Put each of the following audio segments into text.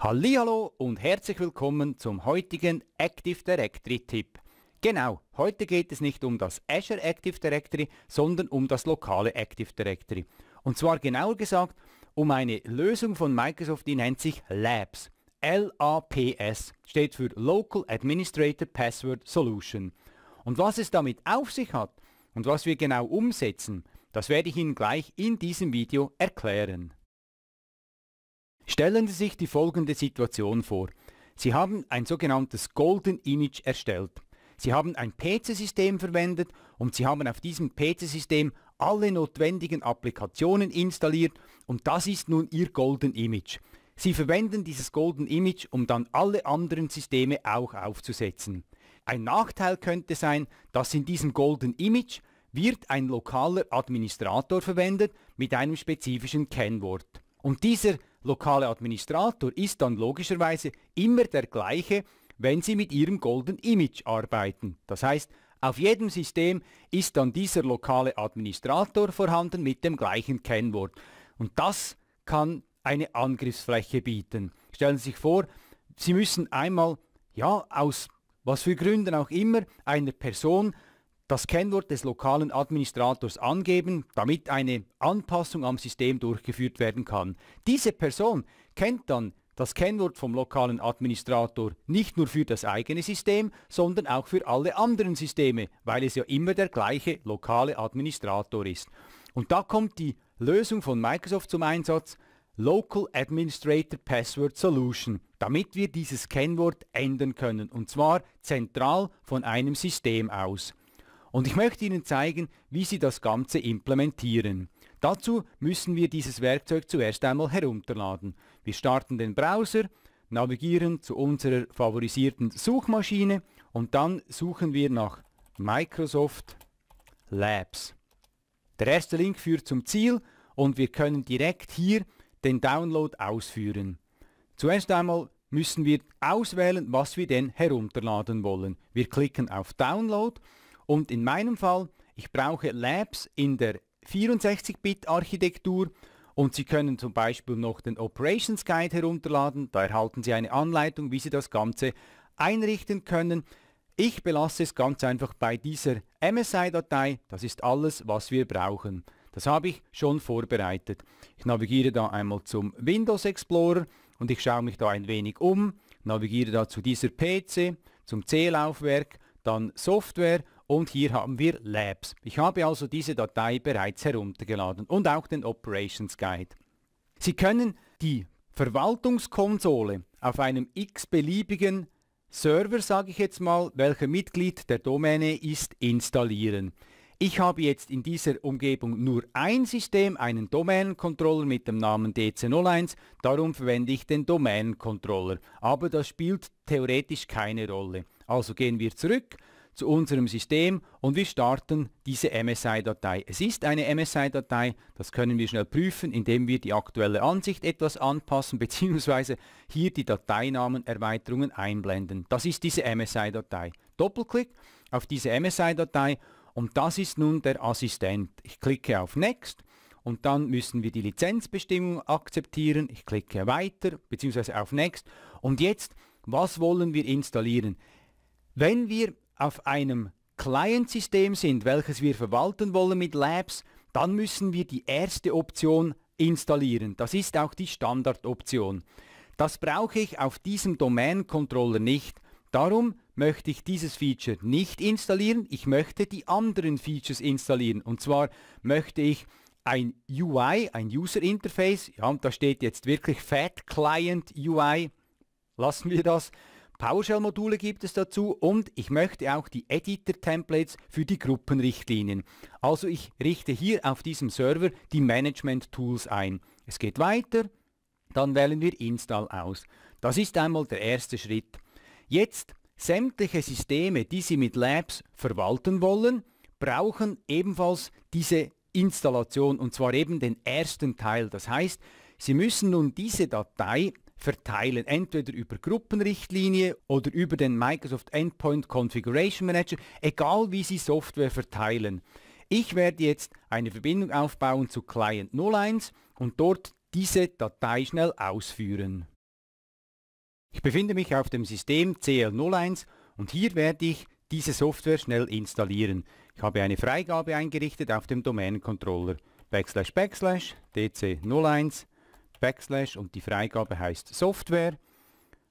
Hallo und herzlich willkommen zum heutigen Active Directory Tipp. Genau, heute geht es nicht um das Azure Active Directory, sondern um das lokale Active Directory. Und zwar genauer gesagt um eine Lösung von Microsoft, die nennt sich Labs. LAPS steht für Local Administrator Password Solution. Und was es damit auf sich hat und was wir genau umsetzen, das werde ich Ihnen gleich in diesem Video erklären. Stellen Sie sich die folgende Situation vor. Sie haben ein sogenanntes Golden Image erstellt. Sie haben ein PC-System verwendet und Sie haben auf diesem PC-System alle notwendigen Applikationen installiert und das ist nun Ihr Golden Image. Sie verwenden dieses Golden Image, um dann alle anderen Systeme auch aufzusetzen. Ein Nachteil könnte sein, dass in diesem Golden Image wird ein lokaler Administrator verwendet mit einem spezifischen Kennwort. Und dieser lokale Administrator ist dann logischerweise immer der gleiche, wenn Sie mit Ihrem Golden Image arbeiten. Das heißt, auf jedem System ist dann dieser lokale Administrator vorhanden mit dem gleichen Kennwort. Und das kann eine Angriffsfläche bieten. Stellen Sie sich vor, Sie müssen einmal, ja, aus was für Gründen auch immer, einer Person das Kennwort des lokalen Administrators angeben, damit eine Anpassung am System durchgeführt werden kann. Diese Person kennt dann das Kennwort vom lokalen Administrator nicht nur für das eigene System, sondern auch für alle anderen Systeme, weil es ja immer der gleiche lokale Administrator ist. Und da kommt die Lösung von Microsoft zum Einsatz, Local Administrator Password Solution, damit wir dieses Kennwort ändern können, und zwar zentral von einem System aus. Und ich möchte Ihnen zeigen, wie Sie das Ganze implementieren. Dazu müssen wir dieses Werkzeug zuerst einmal herunterladen. Wir starten den Browser, navigieren zu unserer favorisierten Suchmaschine und dann suchen wir nach Microsoft Labs. Der erste Link führt zum Ziel und wir können direkt hier den Download ausführen. Zuerst einmal müssen wir auswählen, was wir denn herunterladen wollen. Wir klicken auf Download und in meinem Fall, ich brauche Labs in der 64-Bit-Architektur und Sie können zum Beispiel noch den Operations Guide herunterladen. Da erhalten Sie eine Anleitung, wie Sie das Ganze einrichten können. Ich belasse es ganz einfach bei dieser MSI-Datei. Das ist alles, was wir brauchen. Das habe ich schon vorbereitet. Ich navigiere da einmal zum Windows Explorer und ich schaue mich da ein wenig um, navigiere da zu dieser PC, zum C-Laufwerk, dann Software und hier haben wir Labs. Ich habe also diese Datei bereits heruntergeladen und auch den Operations Guide. Sie können die Verwaltungskonsole auf einem x-beliebigen Server, sage ich jetzt mal, welcher Mitglied der Domäne ist, installieren. Ich habe jetzt in dieser Umgebung nur ein System, einen Domain-Controller mit dem Namen DC01, darum verwende ich den Domain-Controller. Aber das spielt theoretisch keine Rolle. Also gehen wir zurück, zu unserem System und wir starten diese MSI-Datei. Es ist eine MSI-Datei, das können wir schnell prüfen, indem wir die aktuelle Ansicht etwas anpassen bzw. hier die Dateinamen Erweiterungen einblenden. Das ist diese MSI-Datei. Doppelklick auf diese MSI-Datei und das ist nun der Assistent. Ich klicke auf Next und dann müssen wir die Lizenzbestimmung akzeptieren. Ich klicke weiter bzw. auf Next und jetzt, was wollen wir installieren? Wenn wir auf einem Client-System sind, welches wir verwalten wollen mit Labs, dann müssen wir die erste Option installieren. Das ist auch die Standardoption. Das brauche ich auf diesem Domain-Controller nicht. Darum möchte ich dieses Feature nicht installieren. Ich möchte die anderen Features installieren. Und zwar möchte ich ein UI, ein User Interface, ja, und da steht jetzt wirklich Fat Client UI, lassen wir das, PowerShell-Module gibt es dazu und ich möchte auch die Editor-Templates für die Gruppenrichtlinien. Also ich richte hier auf diesem Server die Management-Tools ein. Es geht weiter, dann wählen wir Install aus. Das ist einmal der erste Schritt. Jetzt sämtliche Systeme, die Sie mit Labs verwalten wollen, brauchen ebenfalls diese Installation und zwar eben den ersten Teil. Das heißt, Sie müssen nun diese Datei verteilen, entweder über Gruppenrichtlinie oder über den Microsoft Endpoint Configuration Manager, egal wie Sie Software verteilen. Ich werde jetzt eine Verbindung aufbauen zu Client 01 und dort diese Datei schnell ausführen. Ich befinde mich auf dem System CL01 und hier werde ich diese Software schnell installieren. Ich habe eine Freigabe eingerichtet auf dem Domain-Controller backslash backslash dc01 Backslash und die Freigabe heißt Software.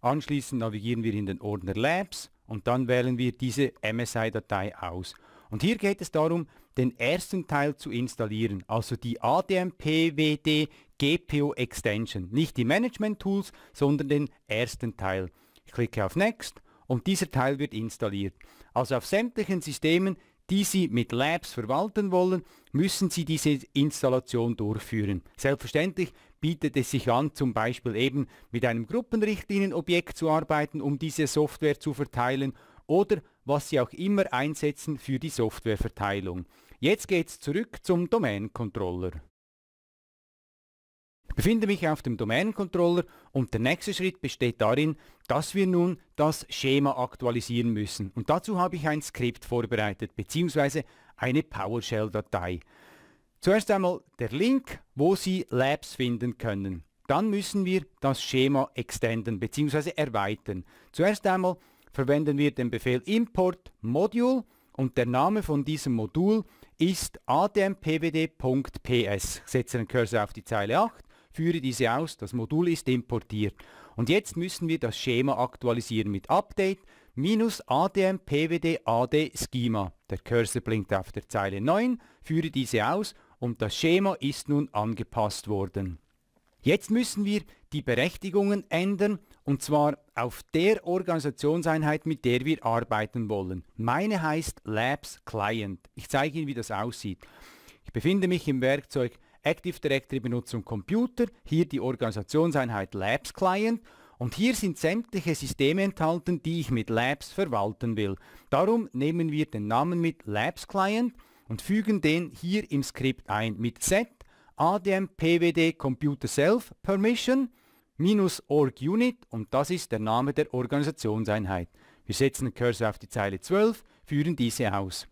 Anschließend navigieren wir in den Ordner Labs und dann wählen wir diese MSI-Datei aus. Und hier geht es darum, den ersten Teil zu installieren, also die ADMPWD GPO Extension. Nicht die Management Tools, sondern den ersten Teil. Ich klicke auf Next und dieser Teil wird installiert. Also auf sämtlichen Systemen, die Sie mit Labs verwalten wollen, müssen sie diese Installation durchführen. Selbstverständlich bietet es sich an, zum Beispiel eben mit einem Gruppenrichtlinienobjekt zu arbeiten, um diese Software zu verteilen oder was sie auch immer einsetzen für die Softwareverteilung. Jetzt geht's zurück zum Domain-Controller. Ich befinde mich auf dem Domain-Controller und der nächste Schritt besteht darin, dass wir nun das Schema aktualisieren müssen. Und dazu habe ich ein Skript vorbereitet, beziehungsweise eine PowerShell-Datei. Zuerst einmal der Link, wo Sie Labs finden können. Dann müssen wir das Schema extenden bzw. erweitern. Zuerst einmal verwenden wir den Befehl import module und der Name von diesem Modul ist admpwd.ps. Ich setze den Cursor auf die Zeile 8, führe diese aus, das Modul ist importiert. Und jetzt müssen wir das Schema aktualisieren mit Update minus ADM PWD AD Schema. Der Cursor blinkt auf der Zeile 9, führe diese aus und das Schema ist nun angepasst worden. Jetzt müssen wir die Berechtigungen ändern und zwar auf der Organisationseinheit, mit der wir arbeiten wollen. Meine heißt Labs Client. Ich zeige Ihnen, wie das aussieht. Ich befinde mich im Werkzeug Active Directory Benutzung Computer, hier die Organisationseinheit Labs Client und hier sind sämtliche Systeme enthalten, die ich mit Labs verwalten will. Darum nehmen wir den Namen mit Labs Client und fügen den hier im Skript ein mit set adm pwd computer self permission minus org unit und das ist der Name der Organisationseinheit. Wir setzen den Cursor auf die Zeile 12, führen diese aus.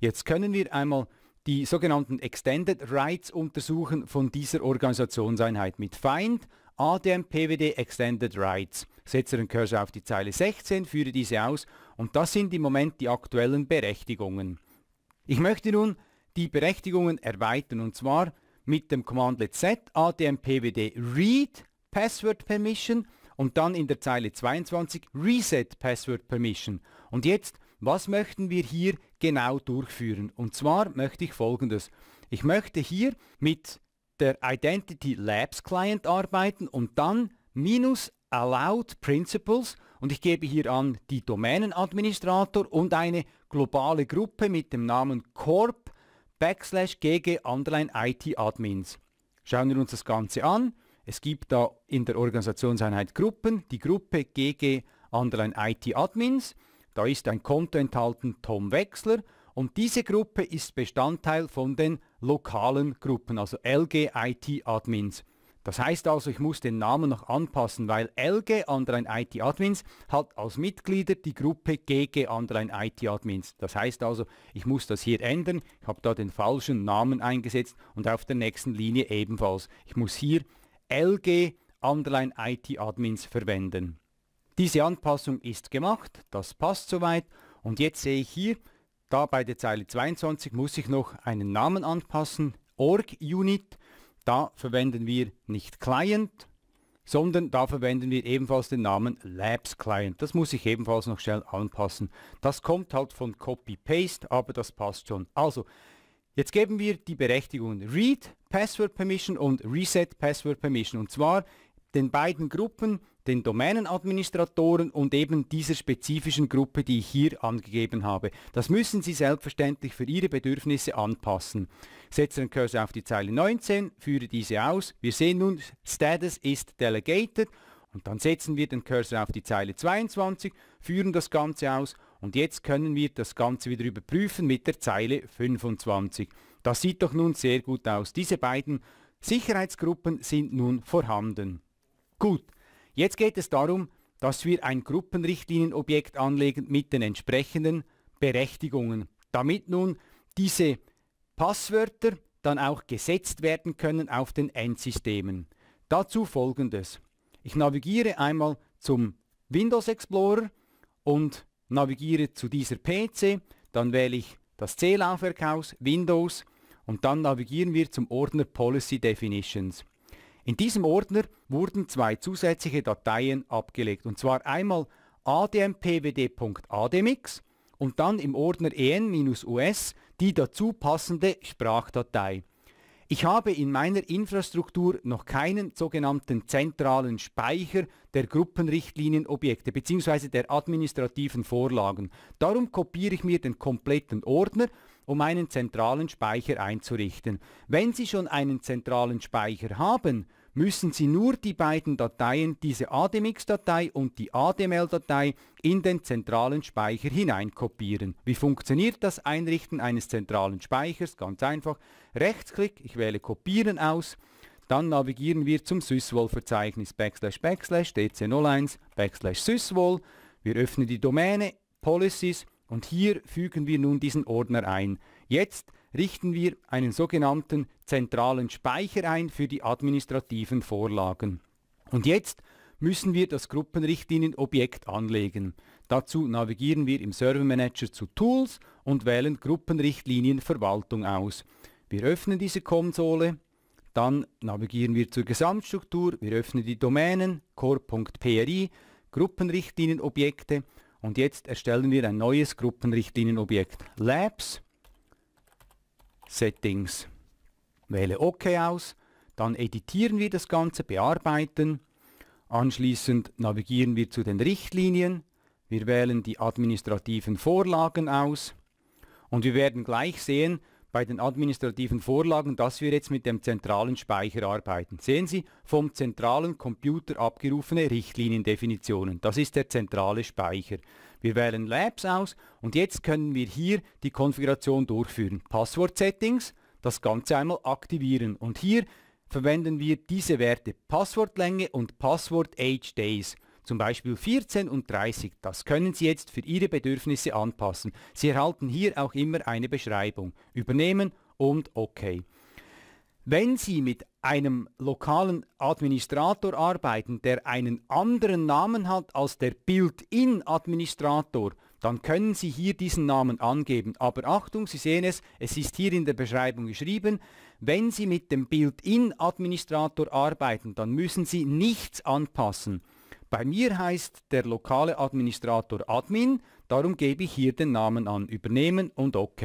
Jetzt können wir einmal die sogenannten Extended Rights untersuchen von dieser Organisationseinheit mit find ADM PWD Extended Rights. Setze den Cursor auf die Zeile 16, führe diese aus und das sind im Moment die aktuellen Berechtigungen. Ich möchte nun die Berechtigungen erweitern und zwar mit dem Commandlet set ADM PWD read Password Permission und dann in der Zeile 22 Reset Password Permission. Und jetzt, was möchten wir hier genau durchführen? Und zwar möchte ich folgendes. Ich möchte hier mit der Identity Labs Client arbeiten und dann minus allowed principles und ich gebe hier an die Domänenadministrator und eine globale Gruppe mit dem Namen corp backslash gg underline IT Admins. Schauen wir uns das Ganze an. Es gibt da in der Organisationseinheit Gruppen, die Gruppe gg underline IT Admins. Da ist ein Konto enthalten Tom Wechsler und diese Gruppe ist Bestandteil von den lokalen Gruppen, also LG-IT-Admins. Das heißt also, ich muss den Namen noch anpassen, weil LG Underline IT Admins hat als Mitglieder die Gruppe GG Underline IT Admins. Das heißt also, ich muss das hier ändern. Ich habe da den falschen Namen eingesetzt und auf der nächsten Linie ebenfalls. Ich muss hier LG Underline IT Admins verwenden. Diese Anpassung ist gemacht, das passt soweit und jetzt sehe ich hier, da bei der Zeile 22 muss ich noch einen Namen anpassen, Org-Unit. Da verwenden wir nicht Client, sondern da verwenden wir ebenfalls den Namen Labs Client. Das muss ich ebenfalls noch schnell anpassen. Das kommt halt von Copy-Paste, aber das passt schon. Also, jetzt geben wir die Berechtigungen Read Password Permission und Reset Password Permission. Und zwar den beiden Gruppen den Domänenadministratoren und eben dieser spezifischen Gruppe, die ich hier angegeben habe. Das müssen Sie selbstverständlich für Ihre Bedürfnisse anpassen. Setze den Cursor auf die Zeile 19, führe diese aus. Wir sehen nun, Status ist Delegated und dann setzen wir den Cursor auf die Zeile 22, führen das Ganze aus und jetzt können wir das Ganze wieder überprüfen mit der Zeile 25. Das sieht doch nun sehr gut aus. Diese beiden Sicherheitsgruppen sind nun vorhanden. Gut, Jetzt geht es darum, dass wir ein Gruppenrichtlinienobjekt anlegen mit den entsprechenden Berechtigungen, damit nun diese Passwörter dann auch gesetzt werden können auf den Endsystemen. Dazu folgendes. Ich navigiere einmal zum Windows Explorer und navigiere zu dieser PC, dann wähle ich das C-Laufwerk aus, Windows und dann navigieren wir zum Ordner Policy Definitions. In diesem Ordner wurden zwei zusätzliche Dateien abgelegt, und zwar einmal admpwd.admix und dann im Ordner en-us die dazu passende Sprachdatei. Ich habe in meiner Infrastruktur noch keinen sogenannten zentralen Speicher der Gruppenrichtlinienobjekte bzw. der administrativen Vorlagen. Darum kopiere ich mir den kompletten Ordner, um einen zentralen Speicher einzurichten. Wenn Sie schon einen zentralen Speicher haben, müssen Sie nur die beiden Dateien, diese ADMX-Datei und die ADML-Datei, in den zentralen Speicher hineinkopieren. Wie funktioniert das Einrichten eines zentralen Speichers? Ganz einfach. Rechtsklick, ich wähle Kopieren aus. Dann navigieren wir zum syswall verzeichnis backslash backslash dc01 backslash SysWall. Wir öffnen die Domäne Policies und hier fügen wir nun diesen Ordner ein. Jetzt richten wir einen sogenannten zentralen Speicher ein für die administrativen Vorlagen. Und jetzt müssen wir das Gruppenrichtlinienobjekt anlegen. Dazu navigieren wir im Server Manager zu Tools und wählen Gruppenrichtlinienverwaltung aus. Wir öffnen diese Konsole, dann navigieren wir zur Gesamtstruktur, wir öffnen die Domänen core.pri, Gruppenrichtlinienobjekte und jetzt erstellen wir ein neues Gruppenrichtlinienobjekt Labs Settings. Wähle OK aus, dann editieren wir das Ganze, bearbeiten. Anschließend navigieren wir zu den Richtlinien. Wir wählen die administrativen Vorlagen aus. Und wir werden gleich sehen, bei den administrativen Vorlagen, dass wir jetzt mit dem zentralen Speicher arbeiten. Sehen Sie, vom zentralen Computer abgerufene Richtliniendefinitionen. Das ist der zentrale Speicher. Wir wählen Labs aus und jetzt können wir hier die Konfiguration durchführen. Passwort-Settings, das Ganze einmal aktivieren und hier verwenden wir diese Werte Passwortlänge und Passwort Age Days zum Beispiel 14 und 30. Das können Sie jetzt für Ihre Bedürfnisse anpassen. Sie erhalten hier auch immer eine Beschreibung. Übernehmen und OK. Wenn Sie mit einem lokalen Administrator arbeiten, der einen anderen Namen hat als der Built-in-Administrator, dann können Sie hier diesen Namen angeben. Aber Achtung, Sie sehen es, es ist hier in der Beschreibung geschrieben, wenn Sie mit dem Built-in-Administrator arbeiten, dann müssen Sie nichts anpassen. Bei mir heißt der lokale Administrator Admin, darum gebe ich hier den Namen an Übernehmen und OK.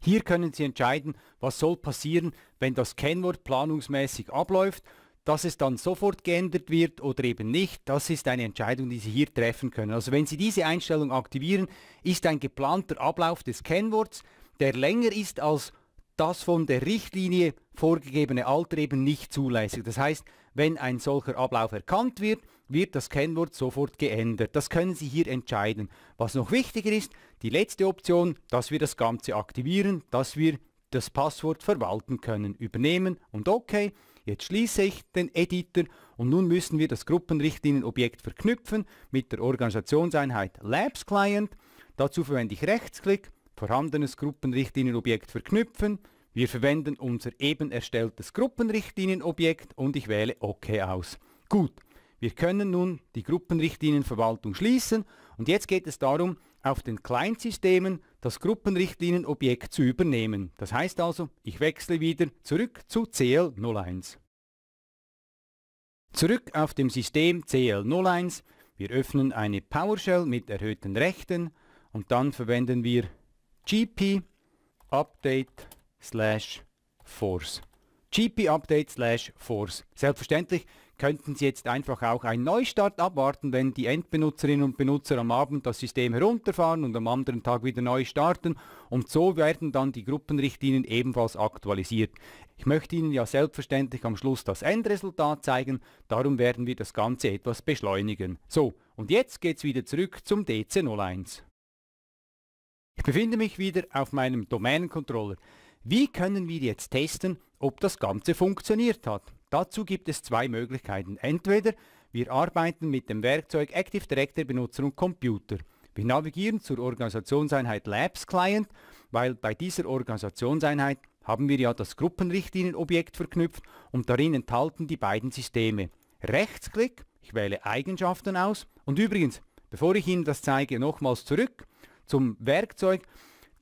Hier können Sie entscheiden, was soll passieren, wenn das Kennwort planungsmäßig abläuft dass es dann sofort geändert wird oder eben nicht, das ist eine Entscheidung, die Sie hier treffen können. Also wenn Sie diese Einstellung aktivieren, ist ein geplanter Ablauf des Kennworts, der länger ist als das von der Richtlinie vorgegebene Alter eben nicht zulässig. Das heißt, wenn ein solcher Ablauf erkannt wird, wird das Kennwort sofort geändert. Das können Sie hier entscheiden. Was noch wichtiger ist, die letzte Option, dass wir das Ganze aktivieren, dass wir das Passwort verwalten können, übernehmen und OK. Jetzt schließe ich den Editor und nun müssen wir das Gruppenrichtlinienobjekt verknüpfen mit der Organisationseinheit Labs Client. Dazu verwende ich Rechtsklick, vorhandenes Gruppenrichtlinienobjekt verknüpfen. Wir verwenden unser eben erstelltes Gruppenrichtlinienobjekt und ich wähle OK aus. Gut, wir können nun die Gruppenrichtlinienverwaltung schließen und jetzt geht es darum, auf den Client-Systemen das Gruppenrichtlinienobjekt zu übernehmen. Das heißt also, ich wechsle wieder zurück zu CL01. Zurück auf dem System CL01. Wir öffnen eine PowerShell mit erhöhten Rechten und dann verwenden wir gp update slash force. gp update slash force. Selbstverständlich könnten Sie jetzt einfach auch einen Neustart abwarten, wenn die Endbenutzerinnen und Benutzer am Abend das System herunterfahren und am anderen Tag wieder neu starten und so werden dann die Gruppenrichtlinien ebenfalls aktualisiert. Ich möchte Ihnen ja selbstverständlich am Schluss das Endresultat zeigen, darum werden wir das Ganze etwas beschleunigen. So, und jetzt geht's wieder zurück zum DC01. Ich befinde mich wieder auf meinem Domänencontroller. Wie können wir jetzt testen, ob das Ganze funktioniert hat? Dazu gibt es zwei Möglichkeiten. Entweder wir arbeiten mit dem Werkzeug Active Directory Benutzer und Computer. Wir navigieren zur Organisationseinheit Labs Client, weil bei dieser Organisationseinheit haben wir ja das Gruppenrichtlinienobjekt verknüpft und darin enthalten die beiden Systeme. Rechtsklick, ich wähle Eigenschaften aus und übrigens, bevor ich Ihnen das zeige, nochmals zurück zum Werkzeug.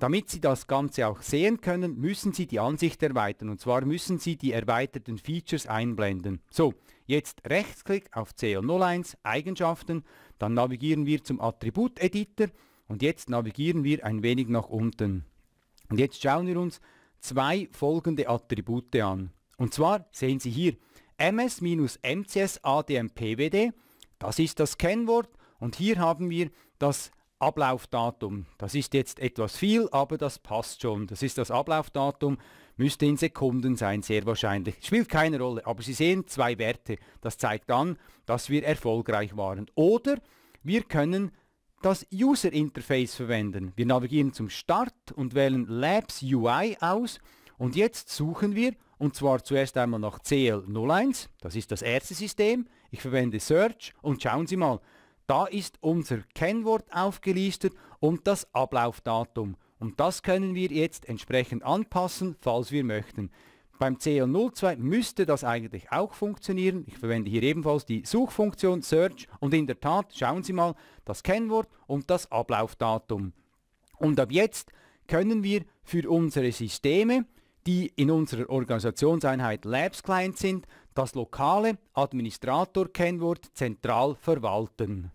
Damit Sie das Ganze auch sehen können, müssen Sie die Ansicht erweitern und zwar müssen Sie die erweiterten Features einblenden. So, jetzt Rechtsklick auf CL01 Eigenschaften, dann navigieren wir zum Attributeditor und jetzt navigieren wir ein wenig nach unten. Und jetzt schauen wir uns zwei folgende Attribute an. Und zwar sehen Sie hier MS-MCS adm pwd das ist das Kennwort und hier haben wir das Ablaufdatum. Das ist jetzt etwas viel, aber das passt schon. Das ist das Ablaufdatum, müsste in Sekunden sein, sehr wahrscheinlich. Spielt keine Rolle, aber Sie sehen zwei Werte. Das zeigt an, dass wir erfolgreich waren. Oder wir können das User Interface verwenden. Wir navigieren zum Start und wählen Labs UI aus und jetzt suchen wir und zwar zuerst einmal nach CL01, das ist das erste System. Ich verwende Search und schauen Sie mal, da ist unser Kennwort aufgelistet und das Ablaufdatum. Und das können wir jetzt entsprechend anpassen, falls wir möchten. Beim CO02 müsste das eigentlich auch funktionieren. Ich verwende hier ebenfalls die Suchfunktion Search und in der Tat, schauen Sie mal, das Kennwort und das Ablaufdatum. Und ab jetzt können wir für unsere Systeme, die in unserer Organisationseinheit Labs Client sind, das lokale Administrator-Kennwort zentral verwalten.